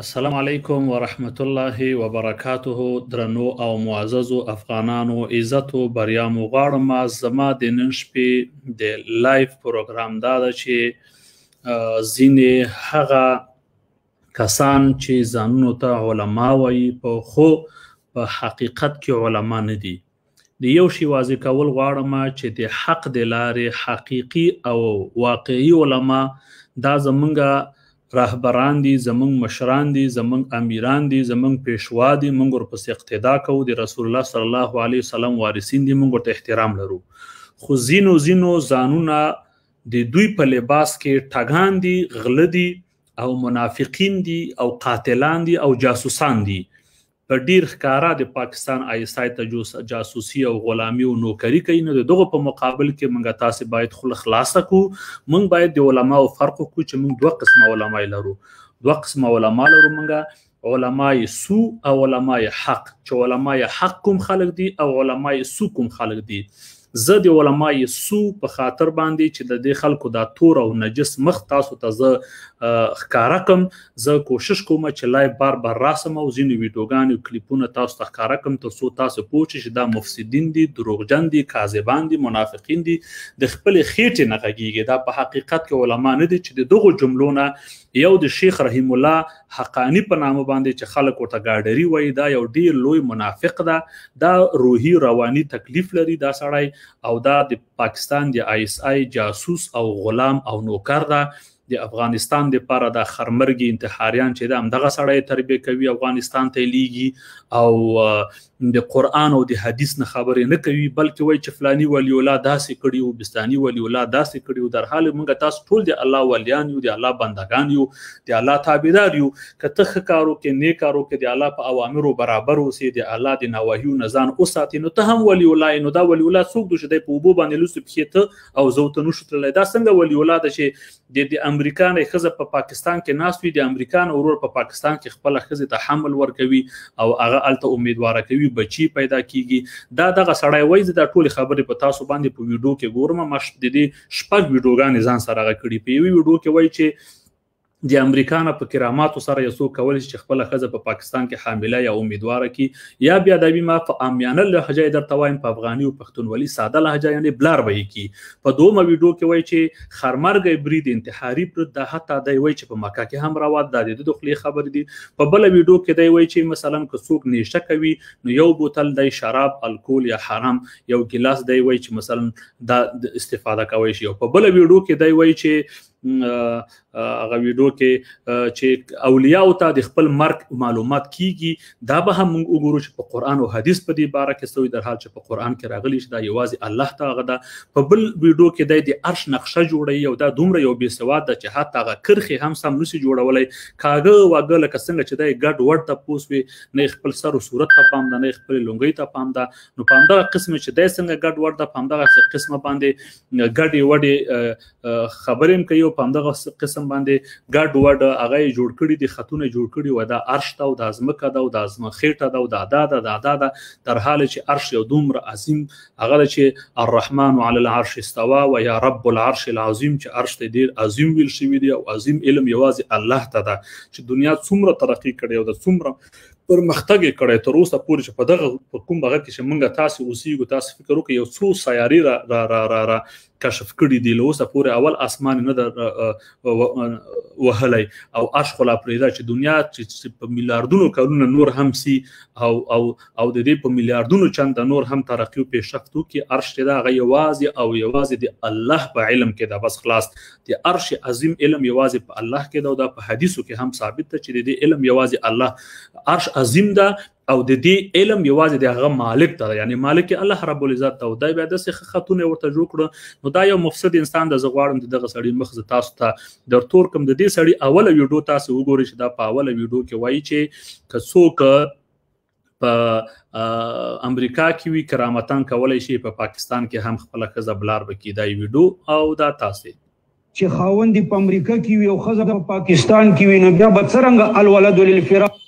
السلام علیکم ورحمت الله وبرکاته درنو او معزز افغانانو عزت او بریا مو غاړم زما د نن شپې د لایف پروګرام دا چې زینه هغه کسان چې ځانونو ته علما وایي په خو په حقیقت کې علما نه دي د یو شی واضح کول غواړم چې د حق د لارې حقيقي او واقعي علما دا زمونږه رهبران دي زمونږ مشران دي زمونږ امیران دي زمونږ پېشوا دي موږ ورپسې اقتدا کوو د رسول الله صلی الله علیه وسلم وارثین دي موږ ته احترام لرو خو زینو زینو ځانونه د دوی په لباس کې ټاګان دي غله دي او منافقین دي او قاتلان دي او جاسوسان دي په ډیر ښکارا د پاکستان آیسای ته جاسوسي او غلامي او نوکری کوي نو دغه په مقابل کې موږ تاسو باید خل خلاصه کو موږ باید د علماو فرق کو چې موږ دوه قسمه علما لرو دوه قسمه علما لرو موږ علماي سو او علماي حق چې علماي حق کوم خلق دي او علماي سو کوم خلق دي زه د علماي سو په خاطر باندې چې د دې خلکو دا تور او نجس مخ تاسو ته زه ښکارا کوم زه کوشش کوم چې لایو بار بار راسم او زین ویډیوګان او کلیپونه تاسو ته ښکارا کوم ترڅو تاسو پوه شئ چې دا مفسدين دي دروغجن دي کاذبان دي منافقین دي د خپل خېټې نه غږیږي دا په حقیقت کې علما نه دي چې دغه جملو نه یو د شیخ رحیم الله حقانی په نامه باندې چې خلک ورته گاډری وای دا یو ډیر لوی منافق ده دا روحي رواني تکلیف لري دا سړی او دا د پاکستان د آی اس آی جاسوس او غلام او نوکر ده د افغانستان د لپاره د خرمرګي انتحاریان چې د امدغه سړی تربیه کوي افغانستان ته لیږي او د قران او د حدیث نه خبرې نه کوي بلکې وای چې فلانی ولی الله داسې کړي او بستاني ولی الله داسې کړي او در حال موږ تاسو ټول د الله ولیان یو د الله بندگان یو د الله تابعدار یو کته خکارو کې نیکارو کې د الله په اوامرو برابر اوسې د الله د نواهیو نه ځان اوساتې نو ته هم ولی الله نو دا ولی الله څوک دوی د په وبو باندې لوس پخېته او زوتنو شتلې دا څنګه ولی الله د شي د امریکا نه خزه په پاکستان کې ناس وي د امریکا ورور په پاکستان کې خپل خزه ته حمل ور کوي او هغه الته امیدواره کوي دوی بچی پیدا کیږي دا دغه سړی وایي دا ټول خبرې په تاسو باندې په ویډیو کې ګورم ما د دې شپږ ویډیوګانې ځان سره غکړي په یوه ویډیو کې وایي چې د امریکا نه په کراماتو سره یو څوک کول چې خپل خزه په پا پاکستان کې حامله یا امیدواره کی یا بیا د ما په امیانه لهجه درته وایم په افغاني او پښتونولي ساده لهجه یعنی بلار به کی په دومره ویډیو کې وای چې خرمرګ برید انتحاري پر د حتی د وای چې په مکه کې هم راواد د دې دخلي خبر دي په بل ویډیو کې دی وای چې مثلا که څوک نشه کوي نو یو بوتل د شراب الکول یا حرام یو ګلاس دی وای چې مثلا د استفاده کوي شي په بل ویډیو کې دی وای چې هغه ویډیو کې چې اولیاء او ته د خپل مرګ معلومات کیږي دا به هم موږ وګورو چې په قران او حدیث په دې باره کې سوی در حال چې په قران کې راغلی چې دا یوازې الله تعالی دا په بل ویډیو کې د عرش نقشه جوړي او دا دومره یو بې سواد ده چې حتی هغه کرخي هم سم نشي جوړولای کاغه واګه لکه څنګه چې دا ګډ ورډ ته پوسوي نه خپل سر او صورت ته پام ده نه خپل لونګي ته پام ده نو پام ده قسم چې دا څنګه ګډ ورډ ته پام ده قسمه باندې ګډي وډي خبرېم کوي یو په همدغه قسم باندې ګډ وډ هغه جوړ کړی دي خطونه جوړ کړی و دا عرش ته او د ازمکه دا او د ازمخېټه دا او د ادا دا د ادا دا تر حال چې عرش یو دومره عظیم هغه چې الرحمن علی العرش استوا و یا رب العرش العظیم چې عرش ته ډیر عظیم ویل شوی دی او عظیم علم یوازې الله ته ده چې دنیا څومره ترقی کړې او د څومره پرمختګ کړی تر اوسه پورې چې په دغه حکومت هغه کې چې مونږ تاسو اوسېګو تاسو فکر وکړئ یو څو سیارې را را را را کشف کړي دي له اوسه پورې اول اسمان نه در وهلی او اش خلا پرېدا چې دنیا چې په میلیارډونو کلونه نور هم سي او او او د دې په میلیارډونو چند نور هم ترقی او پیشرفتو کې عرش ته دا غيوازي او یوازي د الله په علم کې دا بس خلاص د عرش عظیم علم یوازي په الله کې دا او دا په حدیثو کې هم ثابت ده چې د علم یوازي الله عرش عظیم ده او د دې علم یوازې د هغه مالک ته یعنی مالک الله رب العزت ته دا بیا د څه خاتون ورته جوړ کړ نو دا یو مفسد انسان د زغوارم دغه سړی مخ ز تاسو ته در تور کم د دې سړی اوله ویډیو تاسو وګورئ چې دا په اوله ویډیو کې وایي چې کڅوک په امریکا کې وی کرامتان کولای شي په پا پاکستان کې هم خپل خزه بلار بکی دا ویډیو او دا تاسو چې خاوند په امریکا کې وی او خزه په پاکستان کې وی نو بیا به څنګه الولد للفراق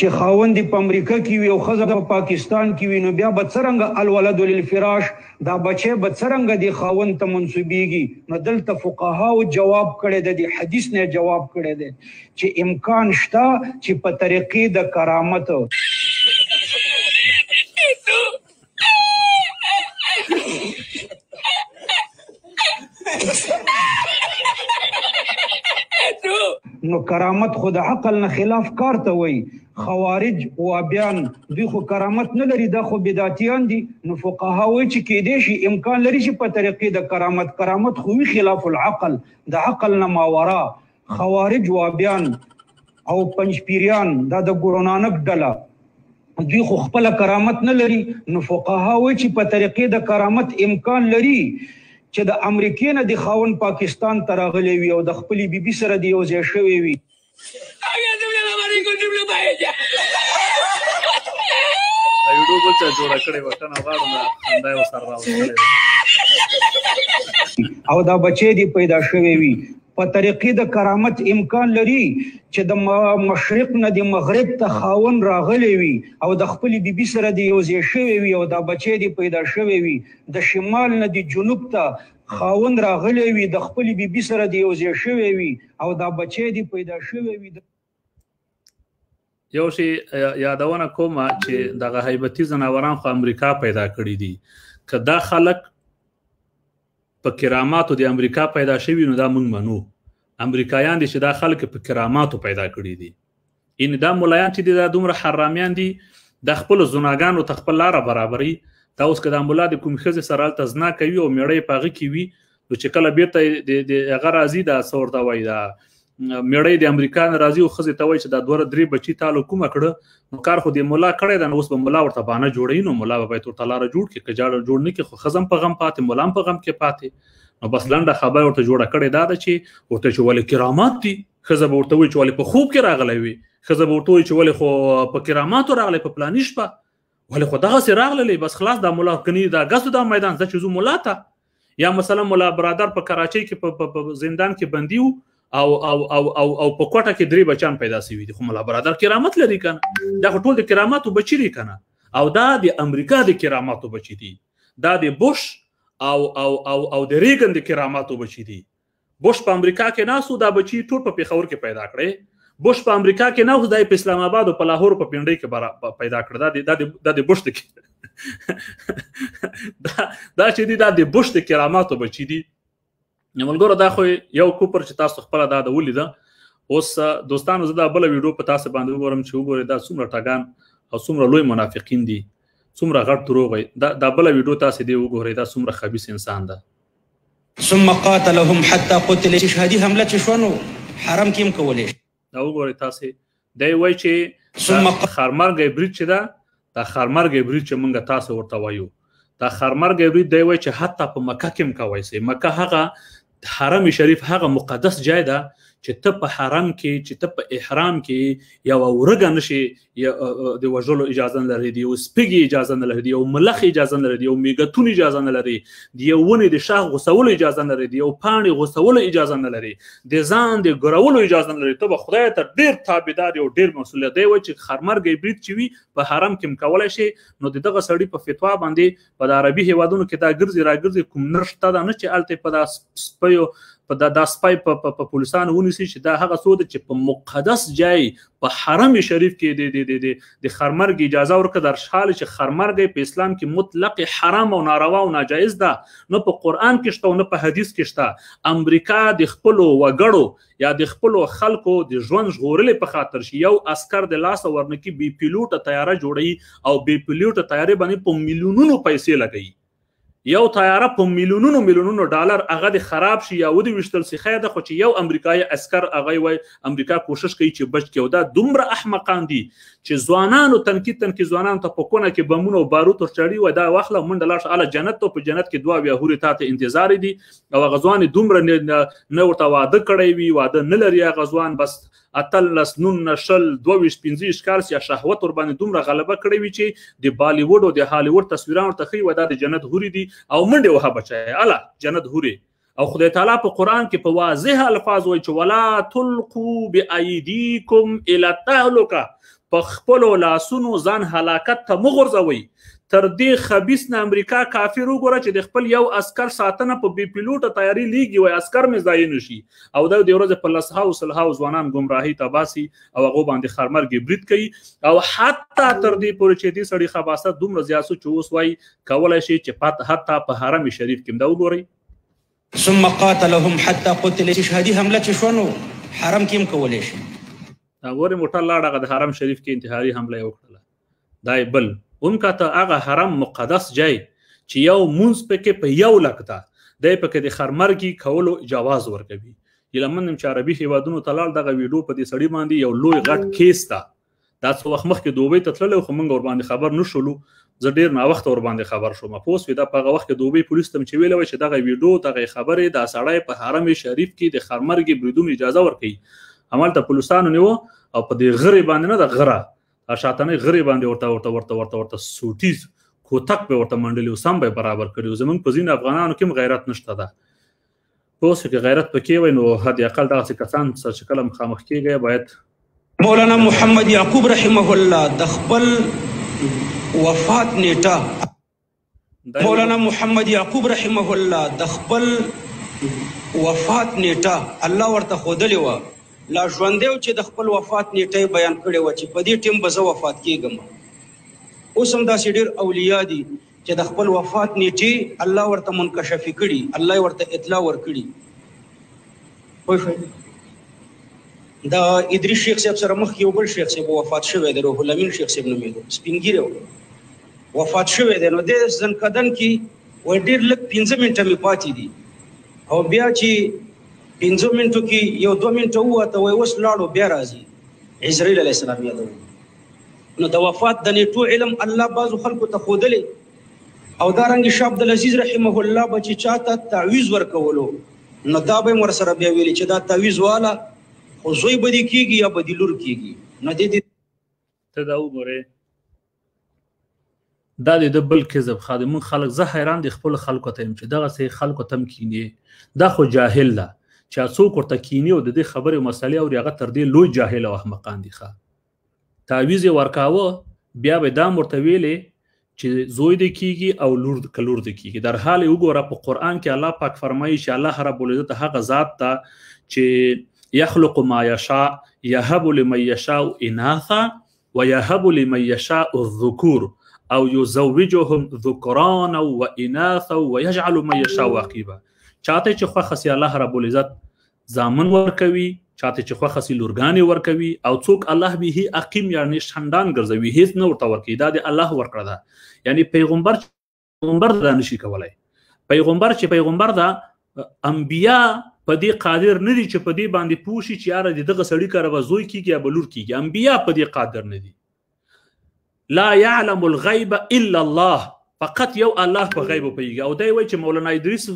چې خاوند په امریکا کې وي او خزه په پاکستان کې وي نو بیا به څنګه الولد للفراش دا بچي به څنګه دی خاوند ته منسوبيږي نو دلته فقهاو جواب کړي د حدیث نه جواب کړي دي چې امکان شته چې په طریقې د کرامت نو کرامت خود عقل نه خلاف کار ته وای خوارج او بیان دوی خو کرامت نه لري دا خو بدعتيان دي نو فقها وای چې کې دي شي امکان لري چې په طریقې د کرامت کرامت خو وی خلاف العقل د عقل نه ماورا خوارج او بیان او پنځپیریان دا د ګورونانک ډله دوی خو خپل کرامت نه لري نو فقها وای چې په طریقې د کرامت امکان لري چې د امریکای نه د خاون پاکستان ته راغلی وي او د خپلې بیبي سره دی یو ځای شوی وي ایډو بل څه جوړ کړی وطن هغه نه خندای وسره راوړل او دا بچې دی پیدا شوی وي په طریقې د کرامت امکان لري چې د مشرق نه د مغرب ته خاون راغلی وي او د خپل بیبي سره د یوځې شوی وي او د بچی دی پیدا شوی وي د شمال نه د جنوب ته خاون راغلی وي د خپل بیبي سره د یوځې شوی وي او د بچی دی پیدا شوی وي یو شی یادونه کوم چې دغه هیبتي زناوران خو امریکا پیدا کړی دي که دا خلک په کراماتو د امریکا پیدا شوی نو دا موږ منو امریکایان دي چې دا خلک په کراماتو پیدا کړی دي ان دا مولایان چې دا دومره حرامیان دي د خپل زناګانو تخپل لار برابرۍ دا اوس کله مولا د کوم خزه سره تزنا کوي او میړې پاغه کوي نو چې کله بیرته د هغه راضي دا سورته وای دا, دا میړی د امریکا ناراضي او خزه ته وای چې دا دوره درې بچی تاله کومه کړه نو کار خو د مولا کړی دا اوس به مولا ورته باندې جوړی نو مولا به تور تلاره جوړ کې کجاړ جوړ نه کې خو خزم په غم پاتې مولام په غم کې پاتې نو بس لنډه خبره ورته جوړه کړې دا ده چې ورته چې ول کرامات دي خزه ورته وای چې ول په خوب کې راغلی وي خزه ورته وای چې ول خو په کرامات راغلی په پلانیش په ولې خدغه سره راغلې بس خلاص د مولا کني دا غسو د میدان څه چیزو مولا ته یا مثلا مولا برادر په کراچۍ کې په زندان کې بندي وو او او او او او په کوټه کې درې بچان پیدا شوی دي خو ملا برادر کرامت لري کنه دا ټول د کراماتو بچی لري کنه او دا د امریکا د کراماتو بچی دي دا د بوش او او او او د ریګن د کراماتو بچی دي بوش په امریکا کې ناسو دا بچی ټول په خبر کې پیدا کړي بوش په امریکا کې نه خدای په اسلام آباد او په لاهور په پینډۍ کې پیدا کړ دا د د د بوش د دا دا چې دي دا د بوش د کراماتو بچی دي ملګرو دا خو یو کوپر چې تاسو خپل دا د ولیدا اوس دوستانو زدا بل ویډیو په تاسو باندې وګورم چې وګورئ دا څومره ټاګان او څومره لوی منافقین دي څومره غټ دروغ دا دا بل ویډیو تاسو دی وګورئ دا څومره خبيث انسان ده ثم قاتلهم حتى قتل شهادي حمله شونو حرام کیم کولې دا وګورئ تاسو دی وای چې ثم خرمرګ بریچ چې دا دا خرمرګ بریچ چې مونږ تاسو ورته وایو دا خرمرګ بریچ دی وای چې حتی په مکه کې هم کوي سي مکه هغه حرم شریف هغه مقدس جای ده چې ته په حرم کې چې ته په احرام کې یو ورګه نشي د وژلو اجازه نه لري دی او سپیږي اجازه نه لري دی او ملخ اجازه نه لري دی او میګتون اجازه نه لري دی ونه د شاه غوسول اجازه نه لري دی او پانی غوسول اجازه نه لري د ځان د ګرولو اجازه نه لري ته به خدای ته ډیر تابعدار یو ډیر مسولیت دی چې خرمرګې برید چوي په حرم کې مکولای شي نو دغه سړی په فتوا باندې په عربي هیوادونو کې دا ګرځي راګرځي کوم نشته دا نه چې الته په سپیو په دا د سپای په په پولیسانو ونیسي چې دا هغه سود چې په مقدس ځای په حرم شریف کې د د د د خرمرګ اجازه ورکړه در شاله چې خرمرګ په اسلام کې مطلق حرام او ناروا او ناجایز ده نو په قران کې شته نو په حدیث کې شته امریکا د خپل وګړو یا د خپل خلکو د ژوند ژغورلې په خاطر شي یو عسكر د لاس ورنکی بي پیلوټه تیاره جوړي او بي پیلوټه تیاره باندې په میلیونونو پیسې لګي یو تیاره په میلیونونو میلیونونو ډالر هغه د خراب شي یا ودی وشتل سي خیر ده خو چې یو امریکایي عسكر هغه وای امریکا کوشش کوي چې بچ کېو دا دومره احمقان دي چې ځوانانو تنقید تنقید ځوانانو ته په کونه کې بمونه او بارود ورچړي و دا واخله منډه لاش اعلی جنت ته په جنت کې دوا بیا هوري ته انتظار دي او غزوان دومره نه ورته واده کړی وي واده نه لري غزوان بس اتلس نون شل 22 15 کارس یا شهوت ور باندې دومره غلبه کړی وی چې د بالیوډ او د هالیوډ تصویرونه تخې ودا د جنت حوري دي او منډه وها بچای الا جنت حوري او خدای تعالی په قران کې په واضح الفاظ وایي چې ولا تلقوا بایدیکم الی التهلکه په خپل لاسونو ځان هلاکت ته مغرزوي تر دې خبيس نه امریکا کافر وګوره چې د خپل یو عسكر ساتنه په بي پيلوټه تیاری لیږي وای عسكر مې ځای نشي او دا د ورځ په لسها او سلها او ځوانان گمراهي تباسي او هغه باندې خرمرګي برید کوي او حتی تر دې پورې چې دې سړي خباست دومره زیاسو چې اوس وای کولای شي چې پات حتی په حرم شریف کې دا وګوري ثم قاتلهم حتى قتل شهدي حمله شونو حرم کې کولای شي دا ګوري موټر لاړه د حرم شریف کې انتحاري حمله وکړه دا بل اونکته هغه حرم مقدس جای چې یو مونږ پکې په یو لکته د پکې د خرمرګي کولو اجازه ورکوي یلمن چې عربي هیوادونو تلال دغه ویډیو په دې سړی باندې یو لوی غټ کیس ده دا څو وخت مخکې دوبه تتللو خو مونږ ور باندې خبر نشولو زه ډیر نه وخت ور باندې خبر شوم پوس وی دا په وخت کې دوبه پولیس تم چې ویل و چې دغه ویډیو دغه خبره د سړی په حرم شریف کې د خرمرګي بریدون اجازه ورکړي عمل ته پولیسانو نیو او په دې غری باندې نه د غره شاتنې غری باندې ورته ورته ورته ورته ورته سوټیز کوتک به ورته منډلې سم به برابر کړیو زمونږ په ځین افغانانو کې غیرت نشته ده اوس کې غیرت پکې وای نو حد اقل دغه کسان چې کلم خامخ کېږي باید مولانا محمد یعقوب رحمه الله د خپل وفات نیټه مولانا محمد یعقوب رحمه الله د خپل وفات نیټه الله ورته خودلې و لا ژوندې چې د خپل وفات نیټه بیان کړي و چې په دې ټیم به زه وفات کیږم اوس هم دا سیډر اولیاء دي چې د خپل وفات نیټه الله ورته منکشف کړي الله ورته اطلاع ورکړي خو شي دا ادریس شیخ صاحب سره مخ یو بل شیخ صاحب وفات شوی دی روح الامین شیخ صاحب نومېدو سپینګیرو وفات شوی دی نو د ځنکدن کې و ډیر لک 15 منټه می پاتې دي او بیا چې پنځو منټو کې یو دوه منټو وته وای وس لاړو بیا راځي عزرائیل علیه السلام یادو نو د وفات د نیټو علم الله بعض خلکو ته خودلې او دارنګ شاه عبد العزيز رحمه الله بچ چاته تعويذ ورکولو نو دا به مر سره بیا ویل چې دا تعويذ والا خو زوی بدی کیږي یا بدلور کیږي نو دې ته دا وګوره دا د بل کذب خادمون خلک زه حیران دي خپل خلکو ته چې دغه سي خلکو تم کینی دا خو جاهل ده چې څوک ورته کینی او د دې خبرې مسلې او هغه تر دې لوی جاهل او احمقان دي ښه تعویز ورکاوه بیا به دا مرته ویلې چې زوی د کیږي او لور د کلور د کیږي در حال وګوره په قران کې الله پاک فرمایي چې الله رب العزت هغه ذات ته چې يخلق ما يشاء يهب لمن يشاء اناثا ويهب لمن يشاء الذكور او يزوجهم ذكرانا واناثا ويجعل من يشاء عقيبا چاته چې خوخه سي الله رب العزت زامن ورکوي چاته چې خوخه سي لورګانې ورکوي او څوک الله به اقیم یعنی شندان ګرځوي هیڅ نه ورته ورکی دا د الله ورکړه ده یعنی پیغمبر پیغمبر دا نشي کولای پیغمبر چې پیغمبر دا انبیا په دې قادر نه دي چې په دې باندې پوښي چې یاره دغه سړی کار وزوي کیږي یا بلور کیږي انبیا په دې قادر نه دي لا يعلم الغيب الا الله فقط یو الله په غیب پیږي او دای وای چې مولانا ادریس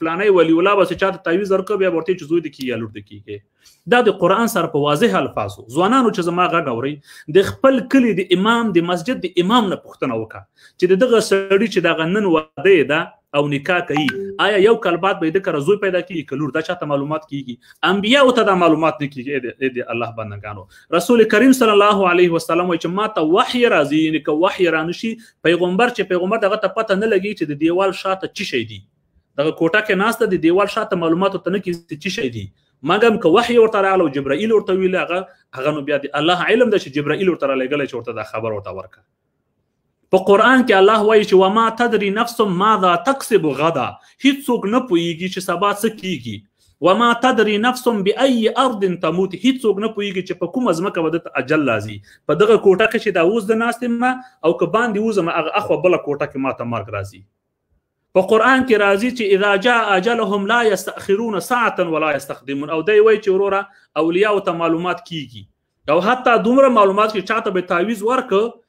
فلانه ولی الله بس چاته تعویز ورکړ بیا ورته چې زوی د کی یا لور د کیږي دا د قران سره په واضح الفاظو ځوانانو چې زما غږ اوري د خپل کلی د امام د مسجد د امام نه پوښتنه وکړه چې دغه سړی چې دا غنن واده ده او نکاح کوي آیا یو کال بعد به د کرزوی پیدا کیږي کلور دا چاته معلومات کیږي انبیا او ته دا معلومات نه کیږي د الله بندگانو رسول کریم صلی الله علیه وسلم چې ما ته وحی راځي یعنی که وحی رانشي پیغمبر چې پیغمبر دغه ته پته نه لګي چې د دیوال شاته چی شي دی دغه کوټه کې ناشته د دیوال شاته معلومات ته نه کیږي چی شي دی مګم که وحی ورته راغله او جبرائیل ورته ویل هغه هغه نو بیا د الله علم د چې جبرائیل ورته راغله چې ورته دا خبر ورته ورکړه په قران کې الله وایي چې وما تدري نفس ماذا تکسب غدا هیڅوک نه پوهیږي چې سبا څه کیږي وما تدري نفس باي ارض تموت هیڅوک نه پوهیږي چې په کوم ازمکه ودت اجل لازي په دغه کوټه کې چې دا اوس د ناستې ما او که باندې وزم هغه اخو بل کوټه کې ماته مرګ راځي په قران کې راځي چې اذا جاء اجلهم لا يستاخرون ساعه ولا يستقدمون او دی وایي چې وروره اولیاء او ته معلومات کیږي او حتی دومره معلومات چې چاته به تعویز ورکړي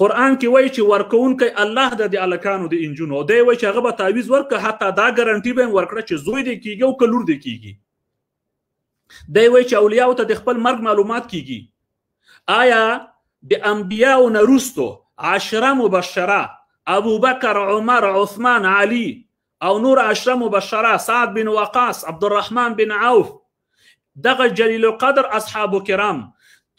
قران کې وایي چې ورکوونکی الله د دې الکانو د انجونو دی وایي چې هغه به تعویز ورکړي حتی دا ګارانټي به ورکړي چې زوی دی کیږي او کلور دی کیږي دی وایي چې اولیاء ته د خپل مرګ معلومات کیږي آیا د انبیاء نه روستو عشره مبشره ابو بکر عمر عثمان علی او نور عشره مبشره سعد بن وقاص عبد الرحمن بن عوف دغه جلیل القدر اصحاب کرام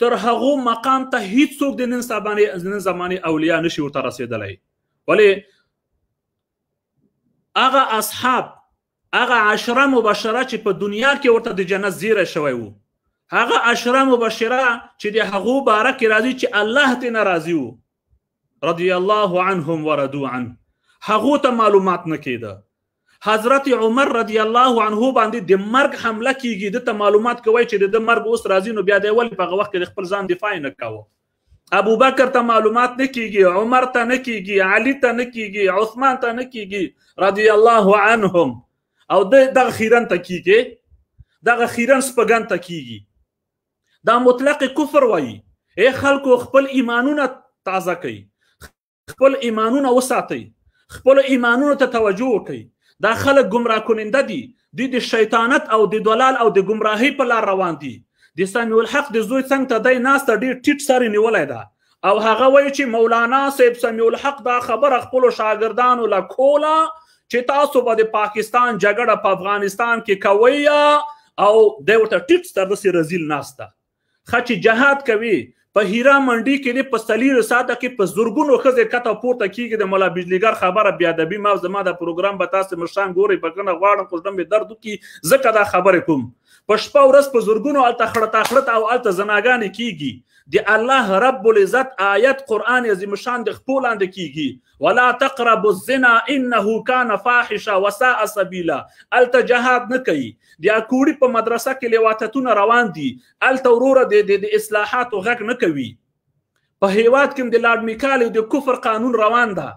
تر هغه مقام ته هیڅوک د نن سبانه نن زمانه اولیاء نشي ورته رسیدلی ولی هغه اصحاب هغه عشره مبشره چې په دنیا کې ورته د جنت زیره شوی وو هغه عشره مبشره چې د هغو باره کې راځي چې الله ته ناراضي وو رضی الله عنهم وردو عنه هغه ته معلومات نه کیده حضرت عمر رضی الله عنه باندې د مرګ حمله کیږي د ته معلومات کوي چې د مرګ اوس راځي نو بیا دی ول په وخت کې خپل ځان دفاع نه کاوه ابو بکر ته معلومات نه کیږي عمر ته نه کیږي علي ته نه کیږي عثمان ته نه کیږي رضی الله عنهم او د خیرن ته کیږي د خیرن سپګن ته کیږي دا مطلق کفر وایي اے خلکو خپل ایمانونه تازه کړئ خپل ایمانونه وساتئ خپل ایمانونو ته توجه وکړئ دا خلک گمراه کننده دي د د شیطانت او د دلال او د گمراهۍ په لار روان دي د سامی الحق د زوی څنګ ته دای ناس ته ډیر ټیټ سره نیولای ده او هغه وای چې مولانا صاحب سامی الحق دا خبر خپل شاګردانو لا کولا چې تاسو به د پاکستان جګړه په افغانستان کې کوي او دوی ورته ټیټ سره رزیل ناس ده خچ جهاد کوي په هیرا منډي کې نه پسلی رساده کې په زورګونو خزه کته پورته کیږي د مولا بجلیګر خبره بیا د بی ما زما د پروګرام به تاسو مشان ګوري بګنه غواړم خو دم درد کی زکه دا خبره کوم په شپه ورځ په زورګونو الته خړتا خړتا او الته زناګانې کیږي د الله رب العزت آیت قران عظیم شان د خپلاند کیږي ولا تقربوا الزنا انه كان فاحشه وساء سبيلا الته جهاد نه کوي د اکوړي په مدرسه کې لواتتونه روان دي الته وروره د اصلاحات غږ نه کوي په هیواد کې د لاډ میکال د کفر قانون روان ده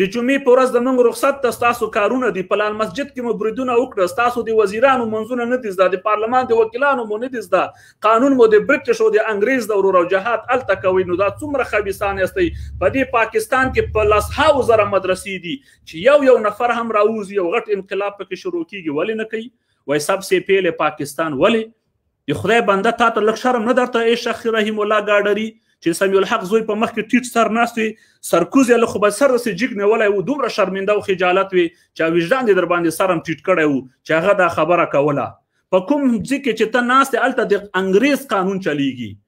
د جمعې په ورځ د موږ رخصت ته ستاسو کارونه دي په لال مسجد کې مو بریدونه وکړه ستاسو د وزیرانو منځونه نه دي زده د پارلمان د وکیلانو مو نه دي زده قانون مو د برټش او د انګريز د ورور او جهاد الته کوي نو دا څومره خبيسان یستي په دې پاکستان کې په لاس هاو زره مدرسې دي چې یو یو نفر هم راوځي او غټ انقلاب پکې شروع کیږي ولې نه کوي وای سب سي پیله پاکستان ولې د خدای بنده تاسو لک شرم نه درته اي شخص رحم الله گاډري چې سمیع الحق زوی په مخ کې ټیټ سر ناست وي سرکوزی له خو به سر سره جګ نه ولای و دومره شرمنده او خجالت وي چې وجدان دې در باندې سرم ټیټ کړی وو چې هغه دا خبره کوله په کوم ځکه چې ته ناست الته د انګريز قانون چلیږي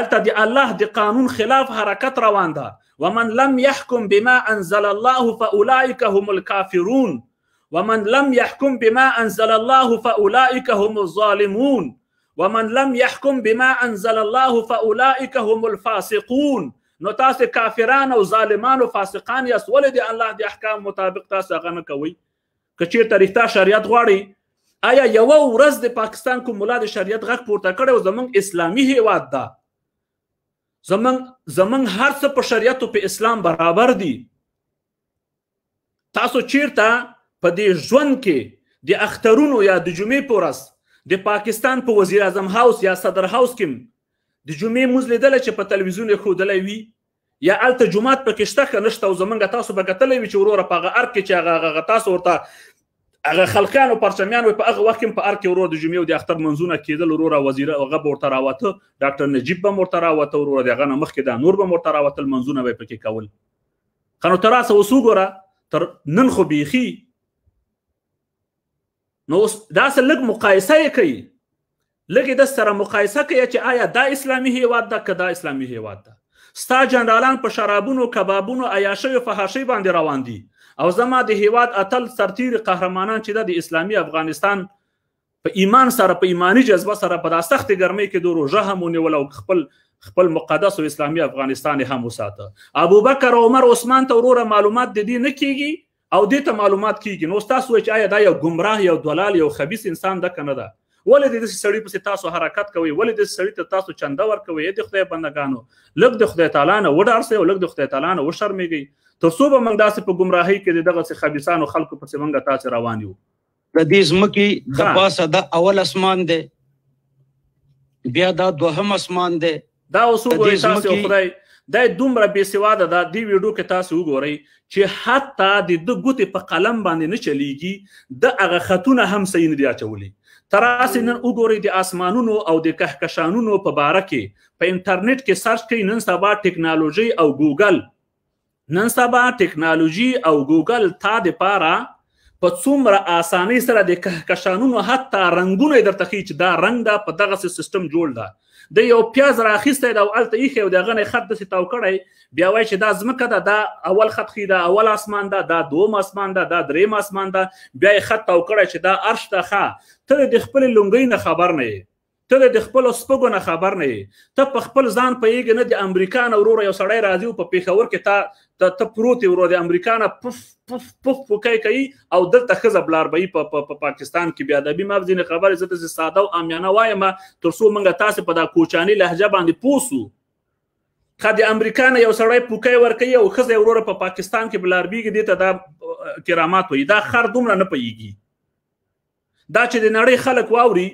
الته د الله د قانون خلاف حرکت روان ده ومن لم يحكم بما انزل الله فاولئك هم الكافرون ومن لم يحكم بما انزل الله فاولئك هم الظالمون ومن لم يحكم بما انزل الله فاولئك هم الفاسقون نو تاسو کافران او ظالمان او فاسقان یاست ولې د الله د احکام مطابق تاسو هغه نه کوي کچیر تاریختا شریعت غواړي آیا یو ورځ د پاکستان کوم مولا د شریعت غږ پورته کړو زمونږ اسلامي هیواد دا زمونږ زمونږ هر څه په شریعت او په اسلام برابر دي تاسو چیرته په دې ژوند کې د اخترونو یا د جمعې پورس د پاکستان په وزیر اعظم هاوس یا صدر هاوس کې د جمعې موز لیدل چې په تلویزیون خودلې وی یا الته جمعات په کېشته خنشته او زمونږ تاسو به کتلې وی چې ورور په غار کې چې هغه تاسو ورته هغه خلکان او پرچمیان په هغه وخت په ار کې ورور د جمعې او د اختر منځونه کېدل ورور وزیر هغه ورته راوته ډاکټر نجيب به ورته راوته ورور دغه مخ کې د نور به ورته راوته منځونه به پکې کول خنو تر اوسه وسوګره تر نن خو بيخي نو دا سلګ مقایسه یې کوي لګي د سره مقایسه کوي چې آیا دا اسلامي هیواد ده که دا اسلامي هیواد ده ستا جنرالان په شرابونو کبابونو عیاشي او فحاشي باندې روان دي او زما د هیواد اتل سرتیر قهرمانان چې د اسلامي افغانستان په ایمان سره په ایمانی جذبه سره په داسخت ګرمۍ کې دورو جهمونه ولو خپل خپل مقدس او اسلامي افغانستان هم وساته ابوبکر عمر عثمان ته وروره معلومات د دې نه کیږي او دې ته معلومات کیږي نو تاسو چې آیا دا یو گمراه یو دلال یو خبيث انسان ده کنه ده ولې دې سړی په تاسو حرکت کوي ولې دې سړی ته تاسو چنده ورکوي دې خدای بندگانو لګ د خدای تعالی نه وډارسه او لګ د خدای تعالی نه وشرمېږي تر څو به موږ داسې په گمراهۍ کې دغه څه خبيسانو خلکو په څنګه تاسو روان یو د دې زمکی د پاسه د اول اسمان دی بیا دا دوهم اسمان دی دا اوس وګورئ تاسو خدای دا دومره بې سواده دا دی ویډیو کې تاسو وګورئ چې حتی د د ګوتې په قلم باندې نه چلیږي د هغه خطونه هم صحیح نه دی اچولي تر اوسه نن وګورئ د اسمانونو او د کهکشانونو په باره کې په انټرنیټ کې سرچ کړئ نن سبا ټکنالوژي او ګوګل نن سبا ټکنالوژي او ګوګل تا د پاره په څومره اسانۍ سره د کهکشانونو حتی رنگونه درته خېچ دا رنگ دا په دغه سیستم جوړ ده د یو پیاز راخسته دا الته یې خو دا غنه خط د تاو کړی بیا وای چې دا زمکه دا, دا اول خط خې دا اول اسمان دا دا دوم اسمان دا دا دریم اسمان دا بیا یې خط تاو کړی چې دا عرش ته ښه ته د خپل لونګۍ نه خبر نه یې ته د خپل سپګو نه خبر نه ته په خپل ځان پیګ نه د امریکا نه ورور یو سړی راځي په پیښور کې تا د ته پروت ورو د امریکا نه پف پف پف پوکای کوي او دلته خزه بلار به په پا پا پاکستان کې بیا د بي ماب ځینې خبره زته زی ساده او عامیانه وایم تر څو موږ تاسو په دا کوچانی لهجه باندې پوسو که د امریکا نه یو سړی پوکای ور کوي او خزه ورور په پا پاکستان کې بلار بیګ دي ته دا کرامات وي دا خر دومره نه پیږي دا چې د نړۍ خلک واوري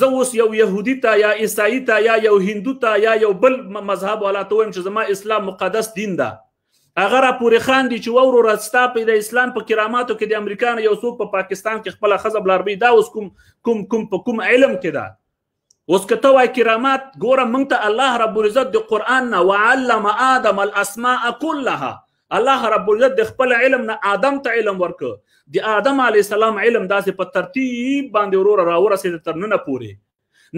زه اوس یو يهودي ته یا عیسائی ته یا یو هندو ته یا یو بل مذهب والا ته وایم چې زما اسلام مقدس دین ده هغه را پورې خان دي چې وورو راستا په د اسلام په کراماتو کې د امریکایانو یو څوک په پا پاکستان کې خپل خزب لاربي دا اوس کوم کوم کوم په کوم علم کې دا اوس کته وای کرامات ګوره مونږ ته الله رب العزت د قران نه وعلم ادم الاسماء كلها الله رب العزت د خپل علم نه ادم ته علم ورک د ادم علی السلام علم داسې په ترتیب باندې ورور راورسې تر نن پورې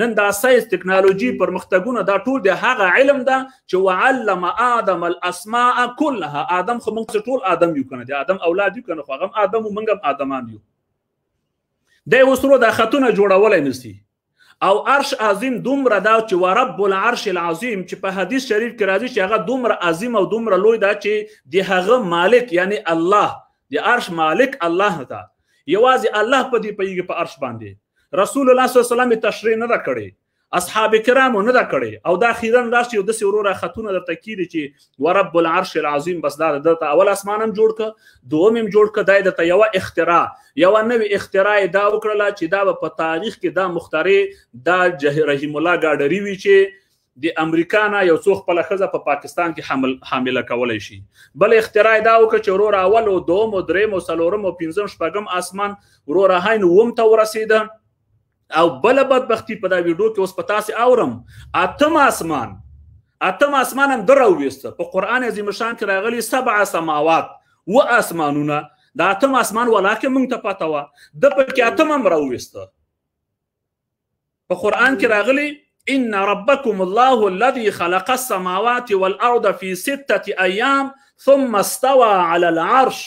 نن دا ساينس ټکنالوژي پرمختګونه دا ټول د هغه علم ده چې وعلم ادم الاسماء كلها ادم خو موږ ټول ادم یو کنه دي ادم اولاد یو کنه خو هغه ادم او موږ ادمان یو د وسرو د خاتونه جوړولای نسی او عرش عظیم دومره دا چې ورب العرش العظیم چې په حدیث شریف کې راځي چې هغه دومره عظیم او دومره لوی دا چې دی هغه مالک یعنی الله دی عرش مالک الله ده یوازې الله په دې پیږي په عرش باندې رسول الله صلی الله علیه وسلم تشریح نه کړی اصحاب کرامو نه دا کړی او دا خیرن راشي او د سورو خاتون درته کیږي چې ورب العرش العظیم بس دا درته اول اسمانم جوړ ک دوم هم جوړ ک دای درته یو اختراع یو نوې اختراع دا وکړه چې دا په تاریخ کې دا مختری دا رحیم الله ګاډری وی چې د امریکا نه یو څو خپل خزه په پا پاکستان کې حمل حامله کولای شي بل اختراع دا وکړه چې ورور اول او دوم او دریم او څلورم او پنځم شپږم اسمان ورور هاین ووم ته ورسیده او بل بدبختی په دا ویډیو کې اوس په تاسو اورم اتم اسمان اتم اسمان هم درو وسته په قران عظیم شان کې راغلي سبع سماوات و اسمانونه دا اتم اسمان ولکه مونږ ته پاتو د په کې اتم هم راوسته په قران کې راغلي ان ربكم الله الذي خلق السماوات والارض في سته ايام ثم استوى على العرش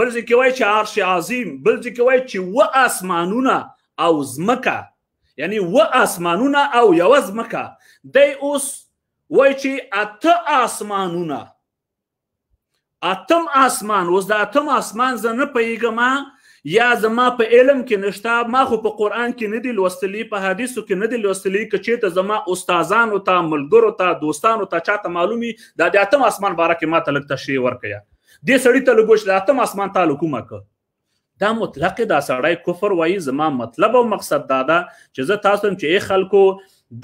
بل ځکه وای چې عرش عظیم بل ځکه وای چې و اسمانونه او زمکه یعنی و اسمانونه او یو زمکه دی اوس وای چې اته اسمانونه اتم اسمان اوس د اتم اسمان زه نه پوهېږم یا زما په علم کې نشته ما خو په قرآن کې نه دي لوستلی په حدیثو کې نه دي لوستلی که چېرته زما استادانو ته ملګرو ته دوستانو ته چاته معلومي دا د اتم اسمان باره کې ما ته لږ تشریح ورکړه دې سړي ته لږ د اتم اسمان تعلق کومه که دا مطلق دا سړی کفر وایي زما مطلب او مقصد دا ده چې زه تاسو هم چې خلکو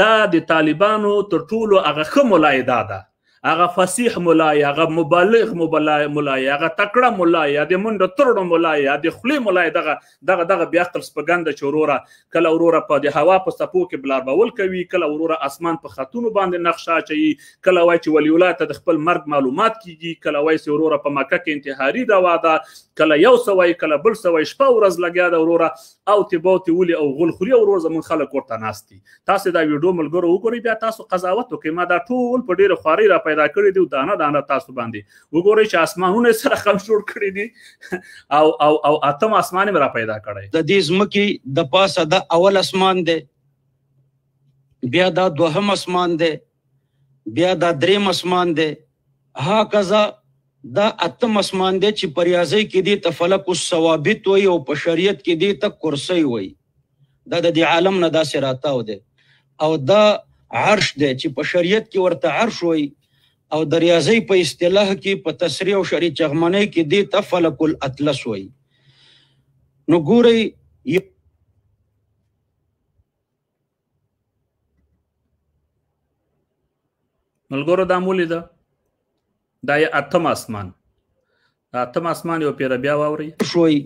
دا د طالبانو تر ټولو هغه ښه ملایدا ده هغه فصیح مولا یا هغه مبالغ مولا مولا یا هغه تکړه مولا یا د منډه ترړو مولا یا د خلی مولا دغه دغه دغه بیا خپل سپګند چوروره کله اوروره په د هوا په سپو کې بلار بول کوي کله اوروره اسمان په خاتونو باندې نقشه چي کله وای چې ولی ولایت د خپل مرګ معلومات کیږي کله وای چې اوروره په مکه کې انتحاري دا واده کله یو سوای کله بل سوای شپه ورځ لګیا د اوروره او تبوتي ولي او غل خوري اوروره زمون خلک ورته ناشتي تاسو دا ویډیو ملګرو وګورئ بیا تاسو قضاوت وکړئ ما دا ټول په ډیره خواري را پیدا پیدا کړی دی او دانه دانه تاسو باندې وګورئ چې اسمانونه سره خم جوړ کړی دي او او او اتم اسمان را پیدا کړی د دې زمکی د پاسه د اول اسمان دی بیا دا دوهم اسمان دی بیا دا دریم اسمان دی ها کزا دا اتم اسمان دی چې پریازي کې دی تفلق الثوابت وي او په شریعت کې دی ته کرسي وي دا د دې عالم نه دا سراته و دی او دا عرش دی چې په شریعت کې ورته عرش وي او د ریاضي په اصطلاح کې په تسریع او شری چغمنۍ کې د تفلق الاطلس وای نو ګوري ملګرو د امولې ده دا یا اتم اسمان اتم اسمان یو پیر بیا ووري شوي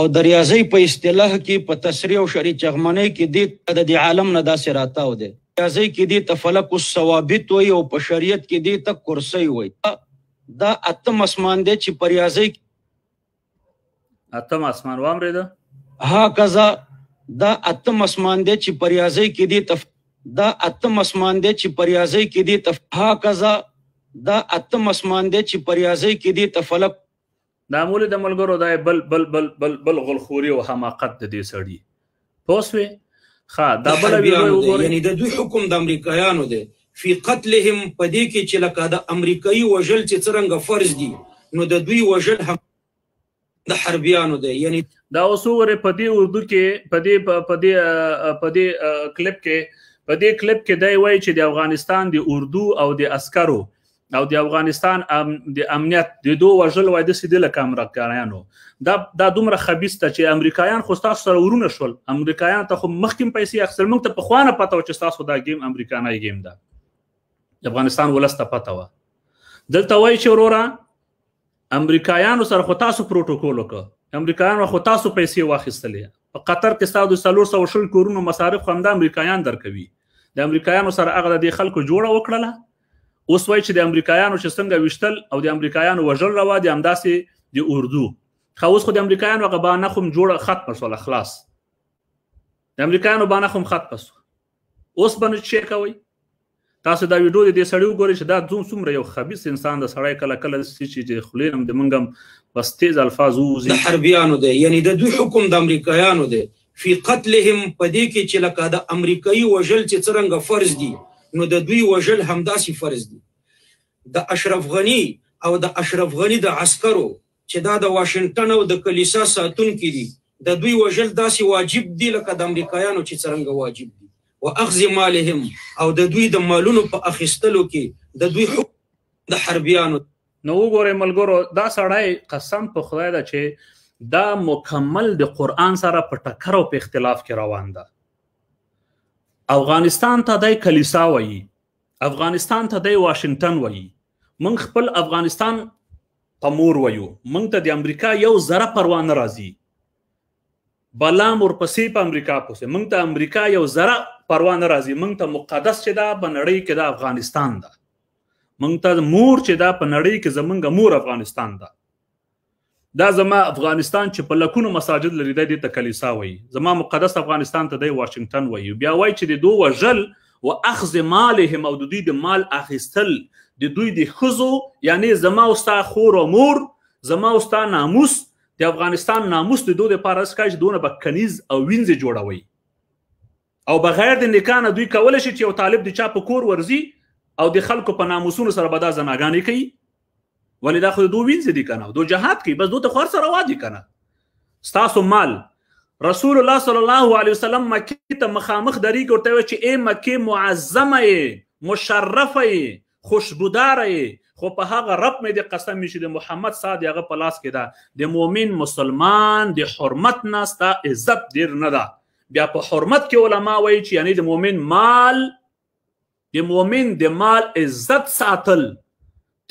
او د ریاضي په اصطلاح کې په تسریع او شری چغمنۍ کې د عالم نه داسې راتاو ده ریاضی کې دي تفلک الثوابت وي او په شریعت کې دي ته کرسی وي دا اتم اسمان دی چې په ریاضی اتم اسمان وام ریدا ها کزا دا اتم اسمان دی چې په ریاضی کې دي تف دا اتم اسمان دی چې په ریاضی کې دي تف ها کزا دا اتم اسمان دی چې په ریاضی کې دي تفلک دا مول د ملګرو دای بل بل بل بل بل غلخوري او حماقت د دې سړی پوسوي ها دا بل ویډیو یعنی د دوی حکم د امریکایانو دی فی قتلهم پدې کې چې لکه د امریکایي وژل چې څنګه فرض دي نو د دوی وژل هم د حربيانو دی یعنی دا اوسوره پدې اردو کې پدې پدې پدې کلپ کې پدې کلپ کې دای وای چې د افغانستان د اردو او د عسکرو او د افغانستان ام د امنیت د دوه وژل وای د سیدل امریکایانو دا دا دومره خبيسته چې امریکایان خو تاسو سره ورونه شول امریکایان ته خو مخکیم پیسې اخسر موږ ته په خوانه پته و چې تاسو دا گیم امریکایي گیم ده د افغانستان ولسته پته و دلته وای چې وروره امریکایانو سره خو تاسو پروتوکول وکړه امریکایانو خو تاسو پیسې واخیستلې په قطر کې تاسو 300 شل کورونو مصارف هم د امریکایان درکوي د امریکایانو سره هغه د خلکو جوړه وکړه اوس وای چې د امریکایانو چې څنګه وشتل او د امریکایانو وژل روا دي همداسي د اردو خو اوس خو د امریکایانو غبا نه خوم جوړه ختم شول خلاص د امریکایانو باندې خوم ختم شو اوس باندې چې کوي تاسو دا ویډیو دې سړی وګورئ چې دا زوم څومره یو خبيث انسان د سړی کله کله چې چې خلینم د منګم بس تیز الفاظ وزي د حربيانو دی یعنی د دوی حکم د امریکایانو دی فی قتلهم پدې کې چې لکه د امریکایي وجل چې څنګه فرض دي نو د دوی وژل همداسې فرض دي د اشرف غنی او د اشرف غنی د عسکرو چې دا د واشنگټن او د کلیسا ساتونکي دي د دوی وژل داسې واجب دي لکه د امریکایانو چې څنګه واجب دي او اخذ مالهم او د دوی د مالونو په اخیستلو کې د دوی حق د حربيانو نو وګوره ملګرو دا سړی قسم په خدای دا چې دا مکمل د قران سره په ټکر او په اختلاف کې روان ده افغانستان ته د کلیسا وایي افغانستان ته د واشنگټن وایي من خپل افغانستان په مور وایو من ته د امریکا یو ذره پروا نه راځي بالا مور پسې په امریکا پسې من ته امریکا یو ذره پروا نه راځي من ته مقدس چې دا بنړی کې د افغانستان ده من ته مور چې دا په نړۍ کې زمونږ مور افغانستان ده دا زما افغانستان چې په لکونو مساجد لري د دې کلیسا وای زما مقدس افغانستان ته د واشنگټن وای بیا وای چې د دوه وجل او اخذ مالهم او د دوی د مال اخیستل د دوی د خزو یعنی زما او ستا خور او مور زما او ستا ناموس د افغانستان ناموس د دوی لپاره سکاج دونه به کنیز او وینځ جوړوي او بغیر د نکانه دوی کول شي چې یو طالب د چا په کور ورزي او د خلکو په ناموسونو سره به دا زناګانی کوي ولې دا خو دوه وینځ دي کنه دوه جهاد کوي بس دوه ته خور سره وادي کنه ستاسو مال رسول الله صلی الله علیه وسلم مکه ته مخامخ دری کوته چې اے مکه معزمه مشرفه خوشبودار خو په هغه رب مې د قسم شي د محمد صاد هغه په لاس کې ده د مؤمن مسلمان د حرمت نه ستا عزت ډیر نه ده بیا په حرمت کې علما وایي چې یعنی د مؤمن مال د مؤمن د مال عزت ساتل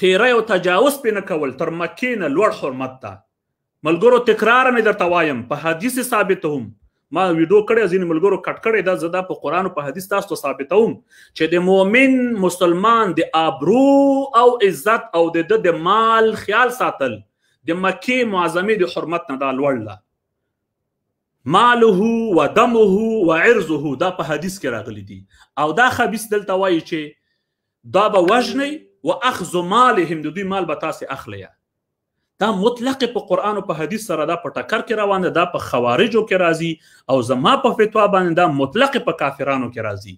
تیری او تجاوز پې نه کول تر مکې نه لوړ حرمت ده ملګرو تکرار مې درته وایم په حدیث ثابت هم ما ویډیو کړی ځین ملګرو کټ کړی دا زدا په قران او په حدیث تاسو ته ثابتوم چې د مؤمن مسلمان د ابرو او عزت او د د مال خیال ساتل د مکه معظمه د حرمت نه دا لوړله ماله و دمه و عرضه دا په حدیث کې راغلي دي او دا خبيس دلته وایي چې دا به وجنی و اخذ مالهم د دوی مال به تاسو اخلي دا مطلق په قران او په حديث سره دا په ټکر کې روان ده دا په خوارجو کې راځي او زما په فتوا باندې دا مطلق په کافرانو کې راځي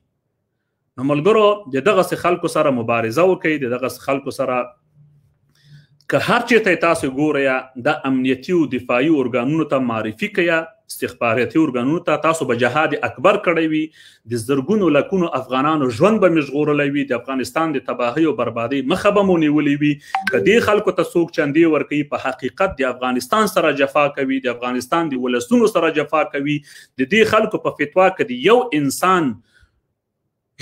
نو ملګرو د دغه خلکو سره مبارزه وکړي د دغه خلکو سره که هر چیرته تاسو ګوریا د امنیتي او دفاعي ارګانونو ته معرفي کیا استخباراتي ارګانونو ته تاسو به جهاد اکبر کړی وي د زرګونو لکونو افغانانو ژوند به مشغورلې وي د افغانستان د تباهي او بربادي مخه به مو نیولې وي کدي خلکو ته څوک چاندي ورکی په حقیقت د افغانستان سره جفا کوي د افغانستان د ولستونو سره جفا کوي د دې خلکو په فتوا کې یو انسان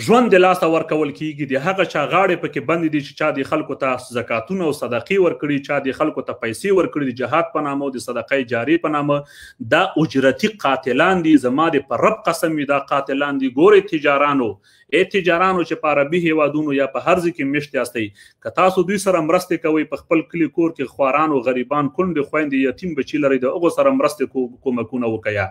ژوند د لاس ورکول کیږي د هغه چا غاړې پکې بند دي چې چا د خلکو ته زکاتونه او صدقې ورکړي چا د خلکو ته پیسې ورکړي د جهاد په نامه او د صدقې جاری په نامه دا اجرتی قاتلان دي زما د پر رب قسم دا قاتلان دي ګوري تجارانو ای تجارانو چې په عربي هیوادونو یا په هر ځکه مشت یاستي که تاسو دوی سره مرسته کوي په خپل کلی کور کې خواران او غریبان کندې خويندې یتیم بچی لري د هغه سره مرسته کومکونه وکیا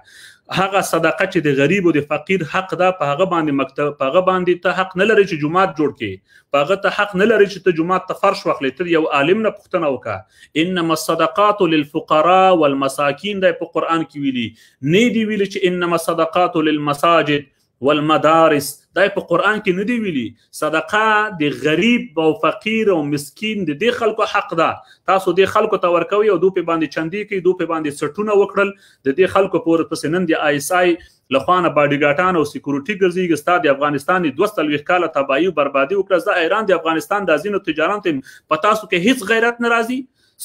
هغه صدقه چې د غریب او د فقیر حق ده په هغه باندې مکتب په هغه باندې ته حق نه لري چې جمعات جوړ کړي په هغه ته حق نه لري چې ته جمعات ته فرش واخلې ته یو عالم نه پوښتنه وکړه انما الصدقات للفقراء والمساکین د په قران کې ویلي نه دی ویلي چې انما الصدقات للمساجد والمدارس دا په قران کې نه دی ویلي صدقه د غریب او فقیر او مسکین د دې خلکو حق ده تاسو د خلکو ته ورکوي او دوی په باندې چندي کوي دوی په باندې سټونه وکړل د دې خلکو پور پسې نن دی آی اس آی لخوانه باډیګاټان او سکیورټي ګرځي ګستا د افغانستان د 200 کاله تباہي او بربادي وکړه ځکه ایران د افغانستان د ازینو تجارت په تاسو کې هیڅ غیرت ناراضي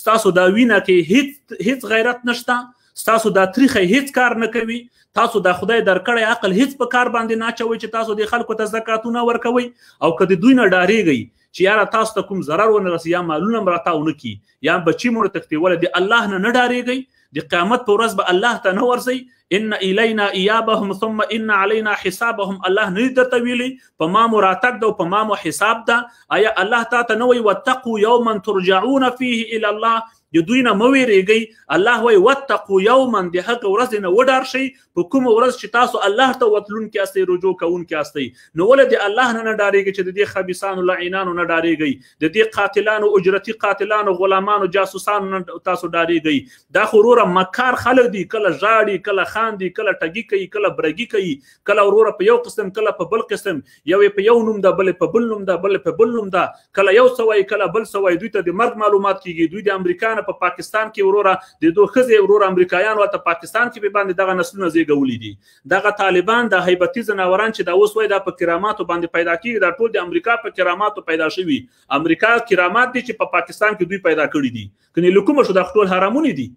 تاسو دا وینه کې هیڅ هیڅ غیرت نشته تاسو دا تاریخ هیڅ کار نه کوي تاسو دا خدای درکړی عقل هیڅ په کار باندې نه چوي چې تاسو د خلکو ته زکاتونه ورکوي او کدی دوی نه ډاریږي چې یاره تاسو ته کوم zarar ونه رسي یا مالونه مراتاونه کی یا بچی مور تختی ول دی الله نه نه ډاریږي د قیامت پر ورځ به الله ته نه ورسي ان الینا ایابهم ثم ان علینا حسابهم الله نه درته ویلی په ما مراتب ده او په ما حساب ده آیا الله تعالی ته نو وي وتقوا یوما ترجعون فيه الى الله د دوی نه مو ویریږئ الله وایي واتقوا یوما د هغه ورځې نه وډار شئ په کومه ورځ چې تاسو الله ته وتلونکي یاستئ رجوع کوونکي یاستئ نو ولې د الله نه نه ډارېږئ چې د دې خبیثانو لعینانو نه ډارېږئ د دې قاتلانو اجرتي قاتلانو غلامانو جاسوسانو نه تاسو ډارېږئ دا خو وروره مکار خلک دي کله ژاړي کله خاندي کله ټګي کوي کله برګي کوي کله وروره په یو قسم کله په بل قسم یو په یو نوم ده بل په بل نوم ده بل په بل نوم ده کله یو سوي کله بل سوي دوی ته د مرګ معلومات کیږي دوی د امریکا افغانستانه په پاکستان کې وروره د دوه خزي وروره امریکایانو ته پاکستان کې به باندې دغه نسلونه زیږولې دي دغه طالبان د هیبتي زناوران چې د اوس وای د په کراماتو باندې پیدا کیږي د ټول د امریکا په کراماتو پیدا شوی امریکا کرامات دي چې په پاکستان کې دوی پیدا کړی دي کني لکه شو د خپل حرامونه دي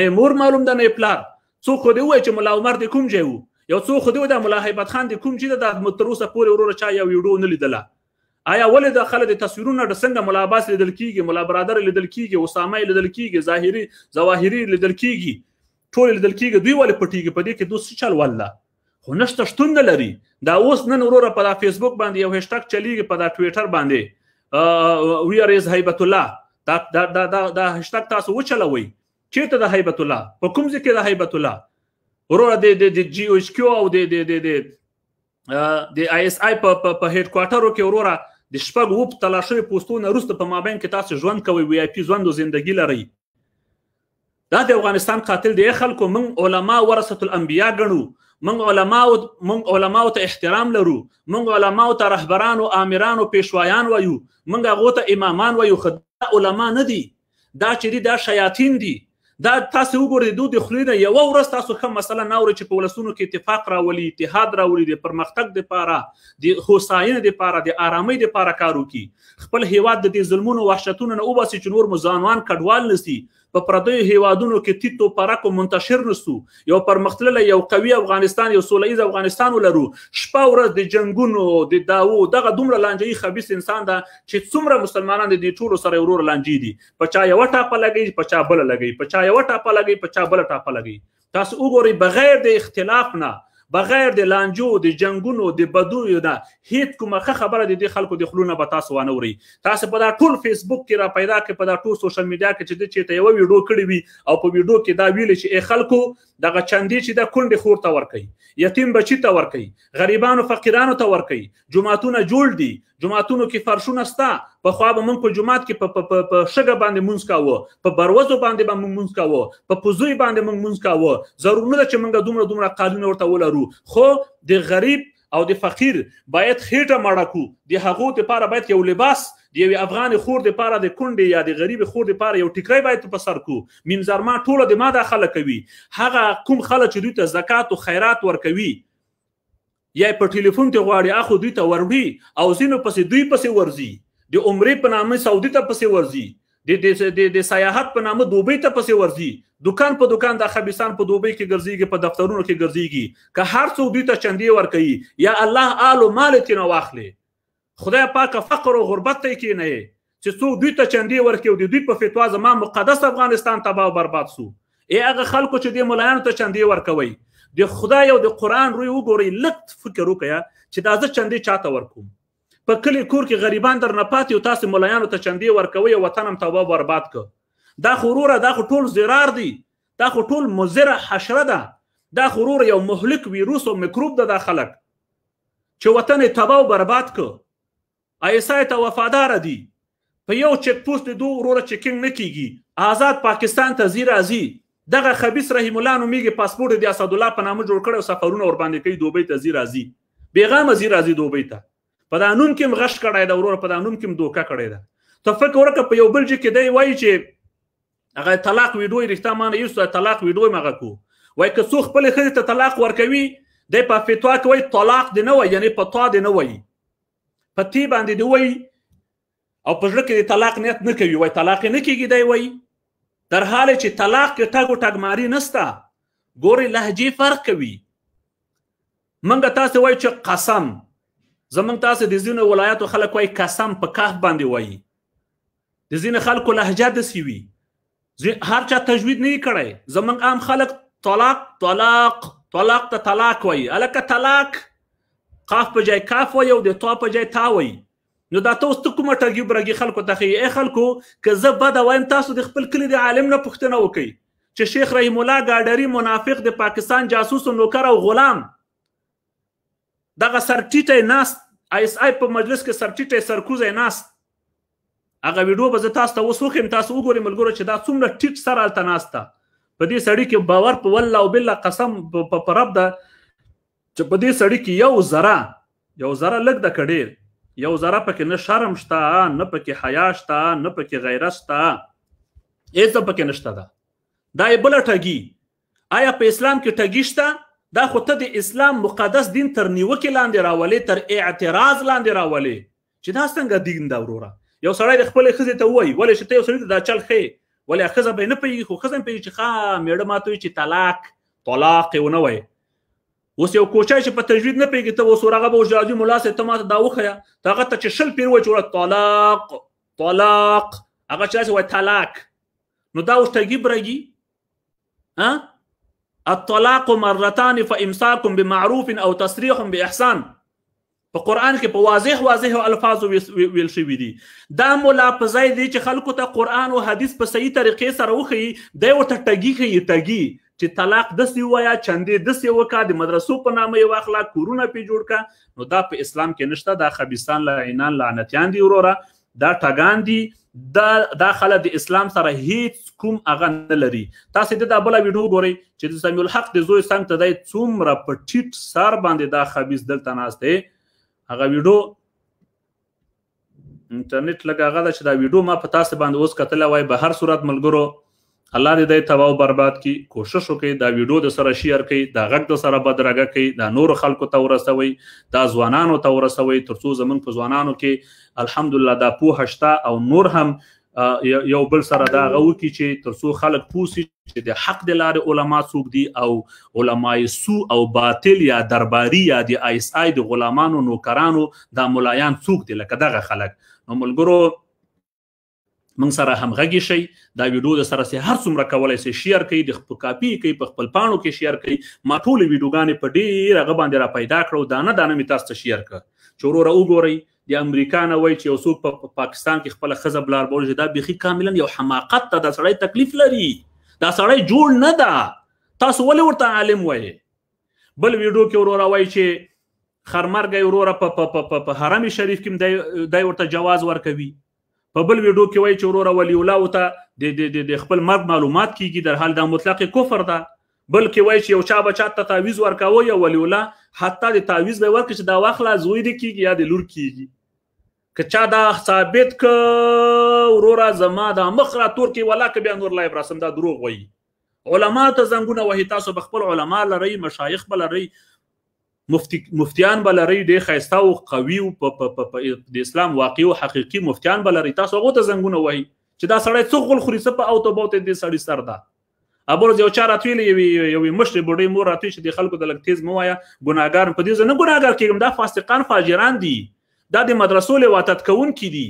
نه مور معلوم ده نه پلار څو خو دی وای چې مولا عمر د کوم ځای یو څو خو دی د مولا هیبت خان د کوم چې د متروسه پورې وروره چا یو ویډیو نه لیدله آیا ولې د خلک د تصویرونو د څنګه مولا عباس لیدل کیږي مولا برادر لیدل کیږي اسامه لیدل کیږي ظاهری ظواهری لیدل کیږي ټول لیدل کیږي دوی ولې پټیږي په دې کې دوی چل والله خو نشته شتون نه لري دا اوس نن وروره په فیسبوک باندې یو هشټاګ چلیږي په دا ټوئیټر باندې وی ار از هیبت الله دا دا دا دا, دا هشټاګ تاسو وچلوي چیرته د هیبت الله په کوم ځای کې د هیبت الله وروره د د جی او اس کیو او د د د د د آی اس آی په په هډ کوارټرو کې وروره د شپږ وو په تلاشوي پوسټونو وروسته په مابین کې تاسو ژوند کوي وی آی پی ژوند او زندگی لري دا د افغانستان قاتل دی خلکو من علما ورثه الانبیا ګڼو من علما او من علما ته احترام لرو من علما ته رهبران او امیران او پېشوایان وایو من هغه ته امامان وایو خدای علما نه دي دا چې دا شیاطین دي دا تاسو وګورئ دوی د خلینو یو ورځ تاسو هم مثلا ناوړي چې په ولسونو کې اتفاق راولي اتحاد راولي د پرمختګ لپاره د هوساینې لپاره د آرامۍ لپاره کار وکړي خپل هیواد د ظلمونو وحشتونو نه وباسي چې نور مزانوان کډوال نسی په پردیو هیوادونو کې تیتو پرکو منتشر نسو یو پرمختللی یو قوي افغانستان یو سولهیز افغانستان ولرو شپه ورځ د جنگونو د داوو دغه دومره لانجې خبيس انسان دا چې څومره مسلمانان دي ټولو سره ورور لانجې دي په چا یو ټاپه لګي په چا بل لګي په چا یو ټاپه لګي په چا بل ټاپه لګي تاسو وګورئ بغیر د اختلاف نه بغیر د لانجو د جنگونو د بدویو نه هیڅ کومه خبره د خلکو د خلونه به تاسو ونه وري تاسو په دا ټول فیسبوک کې را پیدا کې په دا ټول سوشل میډیا کې چې د چیرته یو ویډیو کړی وي او په ویډیو کې دا ویل چې خلکو دغه چندې چې د کندې خور ته ورکي یتیم بچی ته ورکي غریبانو فقیرانو ته ورکي جماعتونه جوړ دي جماعتونو کې فرشونه ستا په خو به مونږ په جمعات کې په په په شګه باندې مونږ کاوه په بروزو باندې باندې مونږ کاوه په پوزوي باندې مونږ مونږ کاوه ضرور نه چې مونږ دومره دومره قانون ورته ولرو خو د غریب او د فقیر باید خېټه ماړه کو د هغو ته لپاره باید یو لباس د یو افغان خور د پاره د کونډې یا د غریب خور د پاره یو ټیکری باید په سر کو منځرما ټوله د ما داخله کوي هغه کوم خلک چې دوی ته زکات او خیرات ورکوي یا په ټلیفون ته غواړي اخو دوی ته وروړي او زینو پسې دوی پسې ورځي د عمرې په نامه سعودي ته پسې ورځي د د سیاحت په نامه دوبۍ ته پسې ورځي دکان په دکان د خبيسان په دوبۍ کې ګرځيږي په دفترونو کې ګرځيږي که هر څو دوی ته چندي ور کوي یا الله آل مال تینا واخلي خدای پاک فقر او غربت ته کې نه چې څو دوی ته چندي ورکیو د دوی په فتوا زما مقدس افغانستان تباہ او برباد سو ای هغه خلکو چې د مولایانو ته چندي ورکوي د خدای او د قران روی وګورئ لټ فکر وکیا چې دا زه چندي چاته ورکوم په کلی کور کې غریبان در نه پاتې او تاسو ملایانو ته چندې ورکوي او وطن هم تباہ برباد کو دا خوروره دا خو ټول زرار دی دا خو ټول مزره حشره ده دا خورور یو مهلک ویروس او میکروب ده دا خلک چې وطن تباہ برباد کو ایسای ته وفادار دي په یو چک پوسټ دوه وروره چکینګ نه کیږي آزاد پاکستان ته زی راځي دغه خبيث رحم الله نو میږي پاسپورت د اسد الله په نامه جوړ کړو سفرونه ور باندې کوي دوبه ته زی راځي بیغام زی راځي دوبه ته په دا نوم کې مغش کړای دا ورور په دا نوم کې دوکا کړای دا تفکر وکړه په یو بل چې کې دی وای چې هغه طلاق ویډیو رښتا مانه یو طلاق ویډیو مغه کو وای که څو خپل خځه ته طلاق ورکوي د په فتوا کې وای طلاق دی نه وای یعنی په تا دی نه وای په تی باندې دی وای او په ځل کې د طلاق نیت نه کوي وای طلاق نه کیږي دی وای در حال چې طلاق کې ټاګو ټاګماری نستا ګوري لهجه فرق کوي منګه تاسو وای چې قسم زمونږ تاسو د ځینو ولایتو خلک وايي قسم په کاف باندې وایي د ځینو خلکو لهجه داسې وي هر چا تجوید نه کړی زمونږ عام خلک طلاق طلاق طلاق ته طلاق وایي هلکه طلاق قاف په جای کاف وایي او د تا په جای تا وایي نو دا تاسو ته کومه ټګي برګي خلکو ته خي اي خلکو که زه بد وایم تاسو د خپل کلی د عالم نه پوښتنه وکړي چې شیخ رحیم الله ګاډری منافق د پاکستان جاسوس او نوکر او غلام دغه سرټیټه ناس آی اس آی په مجلس کې سرټیټه سرکوزه ناس هغه ویډیو به تاسو ته وسوخم تاسو وګورئ ملګرو چې دا څومره ټیټ سره الته ناسته په دې سړی کې باور په والله او بالله قسم په پرب ده چې په دې سړی کې یو ذره یو ذره لګ د کډیر یو ذره پکې نه شرم شته نه پکې حیا شته نه پکې غیرت شته هیڅ پکې نشته ده دا یې بل ټګي آیا په اسلام کې ټګی شته دا خو ته د اسلام مقدس دین تر نیوکې لاندې راولې تر اعتراض لاندې راولې چې دا څنګه دین دا وروره یو سړی د خپل خزې ته وای ولې چې ته یو سړی دا چل خې ولې خزه به نه پیږي خو خزه پیږي چې ښا میړه ماتوي چې طلاق طلاق یې ونه وای اوس یو کوچای چې په تجوید نه پیږي ته اوس ورغه به جاجي مولا سه ته ماته دا وخیا ته هغه ته چې شل پیر وچ ور طلاق طلاق هغه چې وای طلاق نو دا اوس ته برګي ها الطلاق مرتان فامساك بمعروف او تصریح باحسان په قران کې په واضح واضح الفاظ ویل شوی دي دا مولا په ځای دی چې خلکو ته قران او حدیث په صحیح طریقې سره وخی دی ورته ټګي کوي ټګي چې طلاق د سی وایا چندې د سی وکا د مدرسو په نامه یو اخلاق کورونه پی جوړ کا نو دا په اسلام کې نشته دا خبيستان لعنان لعنتيان دی وروره دا ټاګان دي دا دا خلک د اسلام سره هیڅ کوم اغه نه لري تاسو د دا بل ویډیو ګورئ چې د سمیع الحق د زوی څنګه ته د څومره په ټیټ سر باندې دا خبيز دلته ناشته هغه ویډیو انټرنیټ لګاغه دا چې دا ویډیو ما په تاسو باندې اوس کتل وای به هر صورت ملګرو الله دې د تباہ او برباد کی کوشش وکړي دا ویډیو د سره شیر کړي دا غږ د سره بدرګه کړي دا نور خلکو ته ورسوي دا ځوانانو ته ورسوي ترڅو زمونږ په ځوانانو کې الحمدلله دا پوهه شته او نور هم یو بل سره دا غو کی چې ترڅو خلک پوسی چې د حق د لارې علما څوک دي او علماي سو او باطل یا درباري یا د ایس آی د غلامانو نوکرانو د ملایان څوک دي لکه دغه خلک نو ملګرو موږ سره همغږي شي دا ویډیو د سره سي هر څومره کولای شي شیر کړئ د خپل کاپی کړئ په خپل پاڼو کې شیر کړئ ما ټول ویډیوګانې په ډیر غو باندې را پیدا کړو دانه دانه می تاسو ته شیر کړ چورور وګورئ د امریکا نه وای چې یو څوک په پا پاکستان کې خپل خزه بلار بول دا بيخي کاملا یو حماقت ته د سړی تکلیف لري دا سړی جوړ نه ده تاسو ولې ورته عالم وای بل ویډیو کې ورور وای چې خرمرګي ورور په په په حرم شریف کې دای ورته جواز ورکوي په بل ویډیو کې وایي چې ورور ولی الله او ته د د خپل مرګ معلومات کیږي در حال د مطلق کفر ده بلکې وایي چې یو چا بچا ته تعویز ورکاوه یا ولی الله حتی د تعویز به ورکړي چې دا واخلا زوی دی کیږي یا د لور کیږي کچا دا ثابت ک ورور زما د مخ را تور کې ولا ک بیا نور لایب رسم دا دروغ وایي علما ته زنګونه وهي تاسو بخپل علما لري مشایخ بلري مفتی مفتیان بلری د خيستا او قوي او د اسلام واقعي او حقيقي مفتیان بلری تاسو غوته زنګونه وای چې دا سړی څو غل خوري په او ته بوت دې سړی سر ده ابور یو چار اتویل یو یو مشر بډې مور اتوی چې د خلکو د لکتیز موایا ګناګار په دې نه ګناګار کېږم دا فاسقان فاجران دي دا د مدرسو له واتت کون کې دي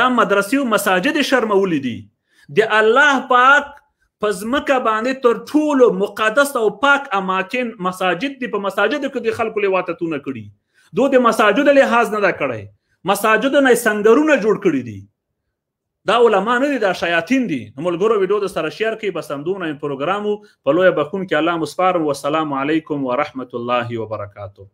دا مدرسې او مساجد شرمول دي د الله پاک په ځمکه باندې تر ټولو مقدس او پاک اماکن مساجد دي په مساجدو کې د خلکو لواتتونه کړي دوی د مساجد لحاظ نه دا کړي مساجد نه سنگرونه جوړ کړي دي دا علما نه دي دا شیاطین دي ملګرو ویډیو د سره شیر کې بس همدونه پروګرامو په لوی بخون کې الله مسفار والسلام علیکم ورحمت الله وبرکاته